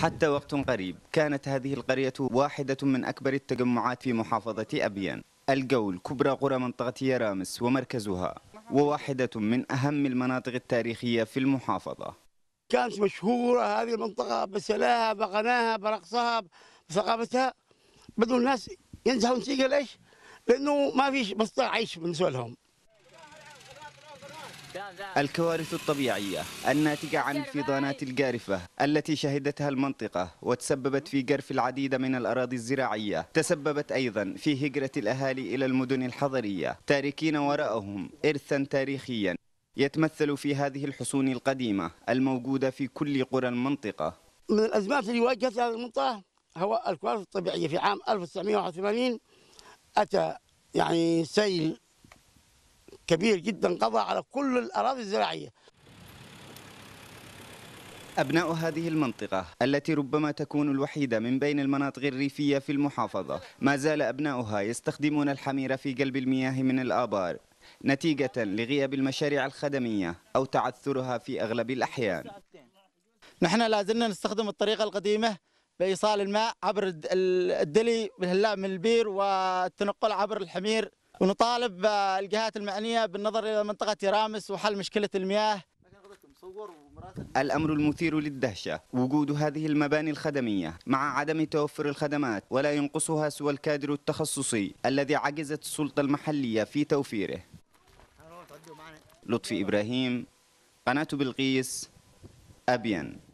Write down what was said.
حتى وقت قريب كانت هذه القرية واحدة من أكبر التجمعات في محافظة أبيان الجول كبرى قرى منطقة يرامس ومركزها وواحدة من أهم المناطق التاريخية في المحافظة كانت مشهورة هذه المنطقة بسلاها بغناها برقصها بثقافتها بدون الناس ينزحون تيجي ليش؟ لأنه ما فيش مصدر عيش بالنسبة لهم الكوارث الطبيعية الناتجة عن الفيضانات الجارفة التي شهدتها المنطقة وتسببت في جرف العديد من الأراضي الزراعية تسببت أيضا في هجرة الأهالي إلى المدن الحضرية تاركين وراءهم إرثا تاريخيا يتمثل في هذه الحصون القديمة الموجودة في كل قرى المنطقة من الأزمات اللي واجهت هذه المنطقة هو الكوارث الطبيعية في عام 1981 أتى يعني سيل كبير جدا قضى على كل الأراضي الزراعية أبناء هذه المنطقة التي ربما تكون الوحيدة من بين المناطق الريفية في المحافظة ما زال أبناؤها يستخدمون الحمير في قلب المياه من الآبار نتيجة لغياب المشاريع الخدمية أو تعثرها في أغلب الأحيان نحن لازلنا نستخدم الطريقة القديمة لإيصال الماء عبر الدلي من البير والتنقل عبر الحمير ونطالب الجهات المعنية بالنظر إلى منطقة رامس وحل مشكلة المياه الأمر المثير للدهشة وجود هذه المباني الخدمية مع عدم توفر الخدمات ولا ينقصها سوى الكادر التخصصي الذي عجزت السلطة المحلية في توفيره لطفي إبراهيم قناة بلقيس أبين